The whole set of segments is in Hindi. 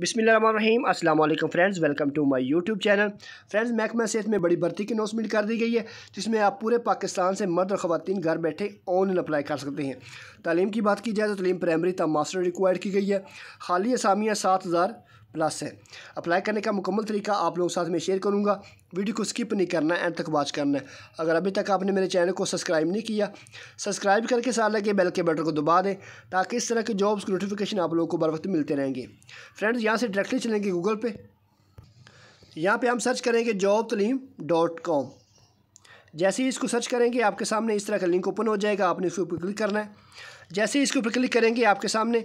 बिसमीम friends welcome to my YouTube channel friends महकमा सेहत में बड़ी भर्ती की अनाउंसमेंट कर दी गई है जिसमें आप पूरे पाकिस्तान से मर्द और खातन घर बैठे ऑनलाइन अप्लाई कर सकते हैं तालीम की बात की जाए तो तलीम प्राइमरी तब मास्टर रिक्वायर की गई है खाली असामियाँ सात हज़ार प्लस है अप्लाई करने का मुकम्मल तरीका आप लोगों के साथ में शेयर करूँगा वीडियो को स्किप नहीं करना है एंड तक वॉच करना है अगर अभी तक आपने मेरे चैनल को सब्सक्राइब नहीं किया सब्सक्राइब करके साथ लगे बेल के बटन को दबा दें ताकि इस तरह के जॉब्स की नोटिफिकेशन आप लोगों को बर वक्त मिलते रहेंगे फ्रेंड्स यहाँ से डायरेक्टली चलेंगे गूगल पे यहाँ पर हम सर्च करेंगे जॉब तलीम डॉट कॉम जैसे ही इसको सर्च करेंगे आपके सामने इस तरह का लिंक ओपन हो जाएगा आपने इसके ऊपर क्लिक करना है जैसे ही इसके ऊपर क्लिक करेंगे आपके सामने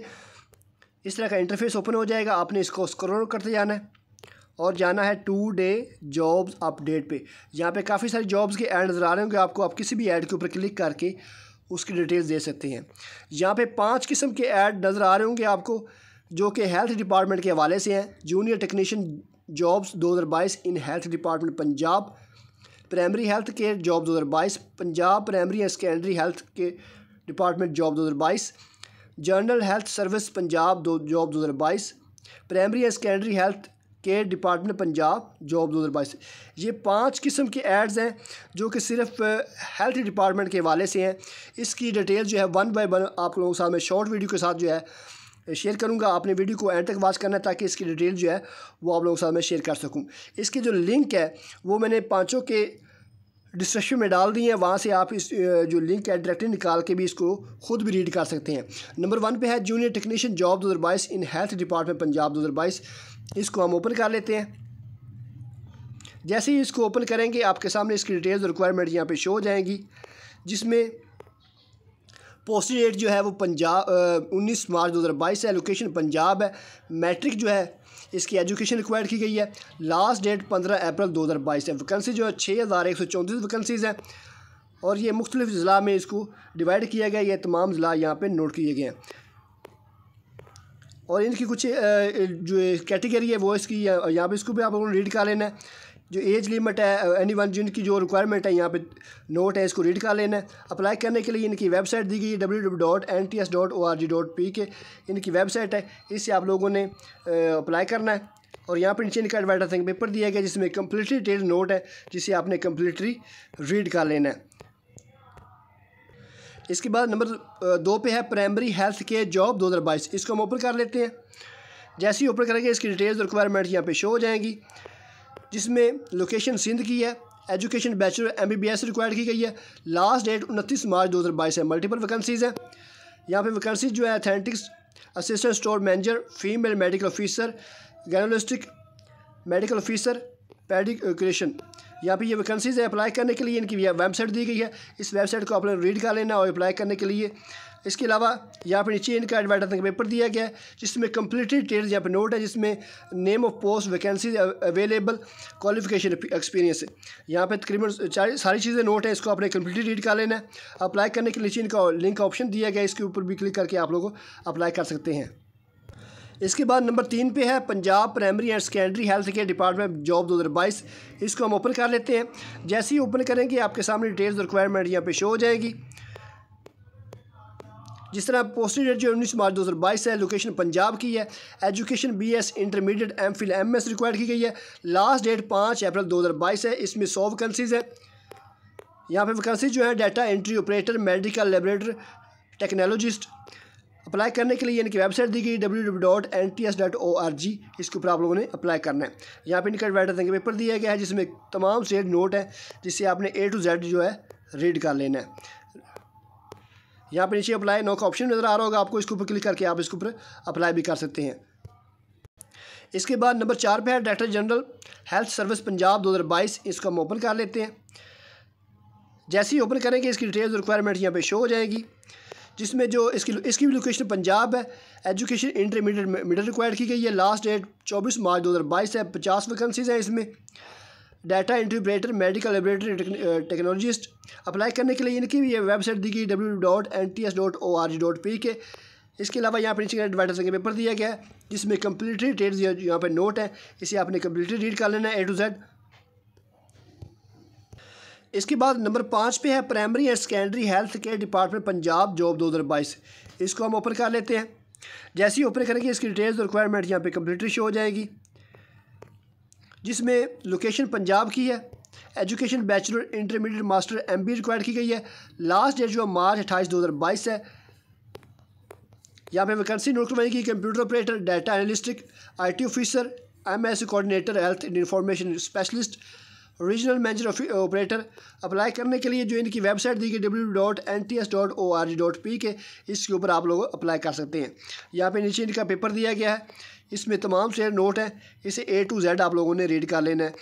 इस तरह का इंटरफेस ओपन हो जाएगा आपने इसको स्क्रोल करते जाना है और जाना है टू डे जॉब्स अपडेट पे यहाँ पे काफ़ी सारी जॉब्स के एड नज़र आ रहे होंगे आपको आप किसी भी ऐड के ऊपर क्लिक करके उसकी डिटेल्स दे सकते हैं यहाँ पे पांच किस्म के ऐड नज़र आ रहे होंगे आपको जो कि हेल्थ डिपार्टमेंट के हवाले से हैं जूनियर टेक्नीशियन जॉब्स बाईस in health department Punjab primary health care job बाईस Punjab primary and secondary health के डिपार्टमेंट जॉब बाईस जर्नल हेल्थ सर्विस पंजाब दो जॉब दो हज़ार बाईस primary and secondary health care department Punjab job दो हज़ार बाईस ये पांच किस्म के एड्स हैं जो कि सिर्फ हेल्थ डिपार्टमेंट के हवाले से हैं इसकी डिटेल जो है वन बाई वन आप लोगों के साथ मैं शॉर्ट वीडियो के साथ जो है शेयर करूंगा आपने वीडियो को एंड तक वाच करना है ताकि इसकी डिटेल जो है वो आप लोगों के साथ मैं शेयर कर सकूं इसकी जो लिंक है वो मैंने पांचों के डिस्क्रिप्शन में डाल दी है वहाँ से आप इस जो लिंक है डायरेक्टली निकाल के भी इसको खुद भी रीड कर सकते हैं नंबर वन पे है जूनियर टेक्नीशियन जॉब दो हज़ार बाईस इन हेल्थ डिपार्टमेंट पंजाब दो हज़ार बाईस इसको हम ओपन कर लेते हैं जैसे ही इसको ओपन करेंगे आपके सामने इसकी डिटेल्स और रिक्वायरमेंट यहाँ पे शो हो जाएंगी जिसमें पोस्टिंग डेट जो है वो पंजाब उन्नीस मार्च दो हज़ार बाईस है लोकेशन पंजाब है मैट्रिक जो है इसकी एजुकेशन रिक्वायर्ड की गई है लास्ट डेट पंद्रह अप्रैल दो हज़ार बाईस है वैकेंसी जो है छः हज़ार एक सौ चौंतीस वैकेंसीज़ हैं और ये मुख्तलिफ ज़िला में इसको डिवाइड किया गया ये तमाम ज़िला यहाँ पर नोट किए गए हैं और इनकी कुछ जो कैटेगरी है वो इसकी यहाँ पे इसको भी आप लोगों ने रीड कर लेना है जो एज लिमिट है एनी uh, वन जिनकी जो रिक्वायरमेंट है यहाँ पे नोट है इसको रीड कर लेना है अप्लाई करने के लिए इनकी वेबसाइट दी गई है W W dot N T S dot O R G dot P K इनकी वेबसाइट है इससे आप लोगों ने अप्लाई uh, करना है और यहाँ पर नीचे इनका एडवर्टाइजिंग पेपर दिया गया जिसमें कम्प्लीटली डिटेल नोट है जिसे आपने कम्प्लीटली रीड कर लेना है इसके बाद नंबर uh, दो पे है प्राइमरी हेल्थ केयर जॉब दो हज़ार बाईस इसको हम ओपन कर लेते हैं जैसे ही ओपन करेंगे इसकी डिटेल्स और रिक्वायरमेंट्स यहाँ पे शो हो जाएंगी जिसमें लोकेशन सिंध की है education bachelor M B B S require की गई है लास्ट डेट उनतीस मार्च दो हज़ार बाईस है मल्टीपल वैकेंसीज़ हैं यहाँ पे वैकेंसी जो है anaesthetics assistant store manager female medical officer gynaecologist medical officer paediatrician यहाँ पे ये वैकेंसीज़ है अप्लाई करने के लिए इनकी वेबसाइट दी गई है इस वेबसाइट को आपने रीड कर लेना और अप्लाई करने के लिए इसके अलावा यहाँ पर नीचे इनका एडवर्टाइजमेंट का पेपर दिया गया है जिसमें कम्प्लीटली डिटेल्स यहाँ पर नोट है जिसमें name of post vacancy available qualification experience यहाँ पर तकरीबन सारी चीज़ें नोट है इसको आपने कम्प्लीटली रीड कर लेना है अप्लाई करने के नीचे इनका लिंक ऑप्शन दिया गया है इसके ऊपर भी क्लिक करके आप लोग अप्लाई कर सकते हैं इसके बाद नंबर तीन पे है Punjab primary and secondary health care department job दो हज़ार बाईस इसको हम ओपन कर लेते हैं जैसे ही ओपन करेंगे आपके सामने डिटेल्स रिक्वायरमेंट यहाँ पे शो हो जाएगी जिस तरह पोस्टिंग डेट जो उन्नीस मार्च दो हज़ार बाईस है लोकेशन पंजाब की है education B S intermediate M Phil M S require की गई है लास्ट डेट पाँच अप्रैल दो हज़ार बाईस है इसमें सौ वैकेंसीज़ है यहाँ पे वैकेंसी जो है data entry operator medical laboratory technologist apply करने के लिए इनकी वेबसाइट दी गई W W dot N T S dot O R G इसके ऊपर आप लोगों ने अप्लाई करना है यहाँ पर इनका एडवर्टाइजिंग का पेपर दिया गया है जिसमें तमाम सेट नोट है जिससे आपने ए टू जेड जो है रीड कर लेना है यहाँ पर नीचे अप्लाई नौ का ऑप्शन नज़र आ रहा होगा आपको इसके ऊपर क्लिक करके आप इसके ऊपर अप्लाई भी कर सकते हैं इसके बाद नंबर चार पे है director general health service Punjab 2022 इसको हम ओपन कर लेते हैं जैसे ही ओपन करेंगे इसकी डिटेल्स रिक्वायरमेंट यहाँ पे शो हो जाएगी जिसमें जो इसकी इसकी भी लोकेशन पंजाब है एजुकेशन इंटरमीडिएट मिडल रिक्वायर की गई है लास्ट डेट 24 मार्च 2022 है 50 वैकेंसीज़ हैं इसमें data interpreter medical laboratory technologist apply करने के लिए इनकी भी ये वेबसाइट दी गई W dot N T S dot O R G dot P K इसके अलावा यहाँ पर नीचे एडवर्टाइजर का पेपर दिया गया है जिसमें कंप्लीटली डिटेल्स यहाँ पर नोट है इसे आपने कंप्लीटली रीड कर लेना है ए टू जेड इसके बाद नंबर पाँच पे है primary and secondary health care department Punjab job दो हज़ार बाईस इसको हम ओपन कर लेते हैं जैसे ही ओपन करेंगे इसकी डिटेल्स और रिक्वायरमेंट यहाँ पे कंप्लीटली शो हो जाएगी जिसमें लोकेशन पंजाब की है education bachelor intermediate master M B require की गई है लास्ट डेट जो है मार्च अट्ठाईस दो हज़ार बाईस है यहाँ पे वैकेंसी नोट करवाई की computer operator data analytic IT officer MS coordinator health information specialist regional manager operator apply करने के लिए जो इनकी वेबसाइट दी गई W dot N T S dot O R G dot P K इसके ऊपर आप लोग अप्लाई कर सकते हैं यहाँ पे नीचे इनका पेपर दिया गया है इसमें तमाम से नोट है इसे ए टू जेड आप लोगों ने रीड कर लेना है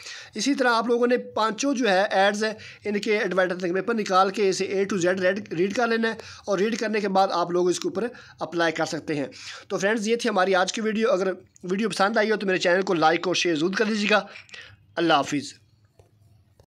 इसी तरह आप लोगों ने पांचों जो है एड्स है इनके एडवर्टाइजमेंट पेपर निकाल के इसे A to Z read read कर लेना है और रीड करने के बाद आप लोग इसके ऊपर अप्लाई कर सकते हैं तो फ्रेंड्स ये थी हमारी आज की वीडियो अगर वीडियो पसंद आई हो तो मेरे चैनल को लाइक और शेयर जरूर कर दीजिएगा अल्लाह हाफिज़